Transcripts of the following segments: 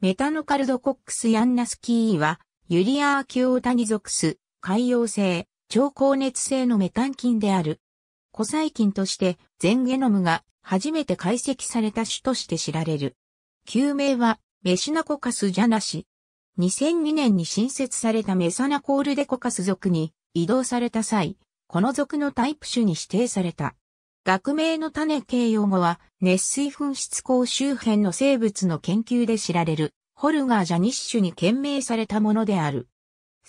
メタノカルドコックス・ヤンナスキーは、ユリアーキオータニ属す、海洋性、超高熱性のメタン菌である。古細菌として、全ゲノムが初めて解析された種として知られる。旧名は、メシナコカスジャナシ。2002年に新設されたメサナコールデコカス属に移動された際、この属のタイプ種に指定された。学名の種形容語は、熱水噴出口周辺の生物の研究で知られる、ホルガー・ジャニッシュに献名されたものである。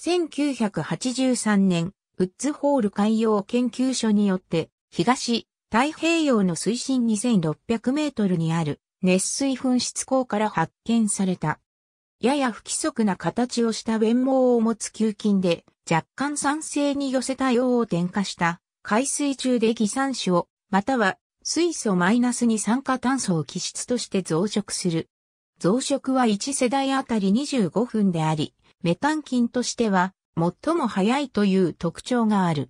1983年、ウッズホール海洋研究所によって、東、太平洋の水深2600メートルにある熱水噴出口から発見された。やや不規則な形をした弁毛を持つ球菌で若干酸性に寄せた用を添加した海水中で偽酸種をまたは水素マイナスに酸化炭素を気質として増殖する。増殖は1世代あたり25分であり、メタン菌としては最も早いという特徴がある。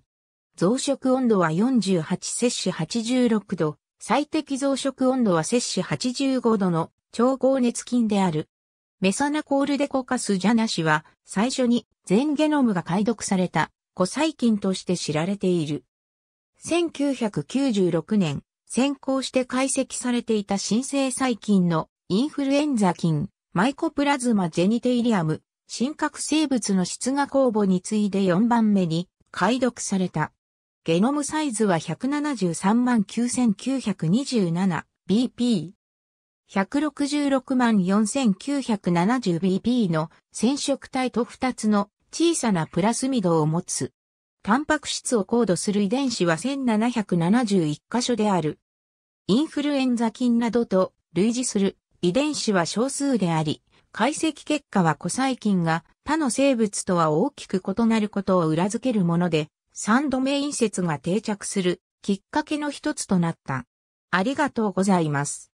増殖温度は48摂氏86度、最適増殖温度は摂氏85度の超高熱菌である。メサナコールデコカスジャナシは最初に全ゲノムが解読された古細菌として知られている。1996年、先行して解析されていた新生細菌のインフルエンザ菌、マイコプラズマジェニテイリアム、新核生物の質が公母に次いで4番目に解読された。ゲノムサイズは 1739,927BP。1664970BP の染色体と2つの小さなプラスミドを持つ。タンパク質をコードする遺伝子は1771箇所である。インフルエンザ菌などと類似する遺伝子は少数であり、解析結果は古細菌が他の生物とは大きく異なることを裏付けるもので、3度メイン説が定着するきっかけの一つとなった。ありがとうございます。